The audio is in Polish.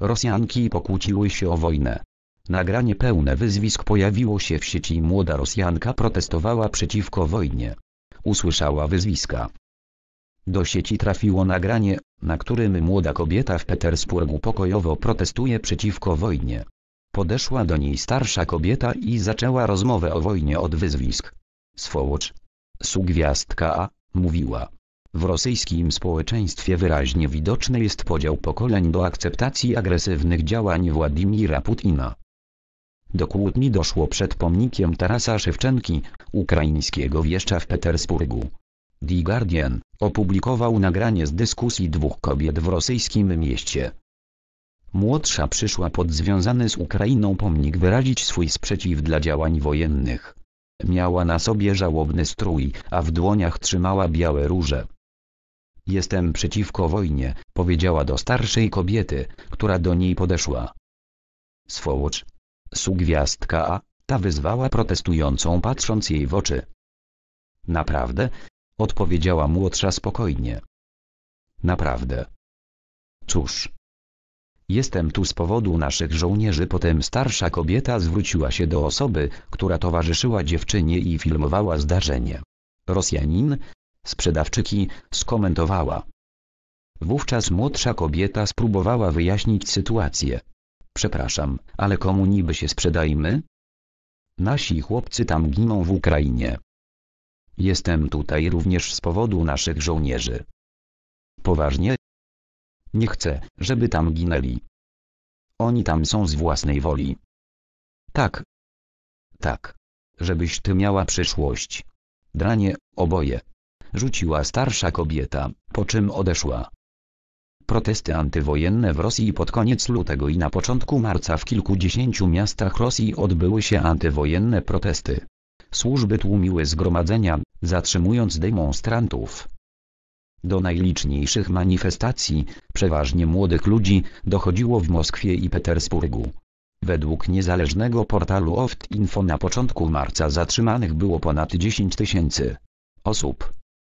Rosjanki pokłóciły się o wojnę. Nagranie pełne wyzwisk pojawiło się w sieci młoda Rosjanka protestowała przeciwko wojnie. Usłyszała wyzwiska. Do sieci trafiło nagranie, na którym młoda kobieta w Petersburgu pokojowo protestuje przeciwko wojnie. Podeszła do niej starsza kobieta i zaczęła rozmowę o wojnie od wyzwisk. Swołocz. Sugwiazdka A, mówiła. W rosyjskim społeczeństwie wyraźnie widoczny jest podział pokoleń do akceptacji agresywnych działań Władimira Putina. Do kłótni doszło przed pomnikiem Tarasa Szewczenki, ukraińskiego wieszcza w Petersburgu. The Guardian opublikował nagranie z dyskusji dwóch kobiet w rosyjskim mieście. Młodsza przyszła pod związany z Ukrainą pomnik wyrazić swój sprzeciw dla działań wojennych. Miała na sobie żałobny strój, a w dłoniach trzymała białe róże. Jestem przeciwko wojnie, powiedziała do starszej kobiety, która do niej podeszła. Swołocz. Sugwiazdka A, ta wyzwała protestującą patrząc jej w oczy. Naprawdę? Odpowiedziała młodsza spokojnie. Naprawdę. Cóż. Jestem tu z powodu naszych żołnierzy. Potem starsza kobieta zwróciła się do osoby, która towarzyszyła dziewczynie i filmowała zdarzenie. Rosjanin, sprzedawczyki, skomentowała. Wówczas młodsza kobieta spróbowała wyjaśnić sytuację. Przepraszam, ale komu niby się sprzedajmy? Nasi chłopcy tam giną w Ukrainie. Jestem tutaj również z powodu naszych żołnierzy. Poważnie? Nie chcę, żeby tam ginęli. Oni tam są z własnej woli. Tak. Tak. Żebyś ty miała przyszłość. Dranie, oboje rzuciła starsza kobieta, po czym odeszła. Protesty antywojenne w Rosji pod koniec lutego i na początku marca w kilkudziesięciu miastach Rosji odbyły się antywojenne protesty. Służby tłumiły zgromadzenia, zatrzymując demonstrantów. Do najliczniejszych manifestacji, przeważnie młodych ludzi, dochodziło w Moskwie i Petersburgu. Według niezależnego portalu Oft Info na początku marca zatrzymanych było ponad 10 tysięcy osób.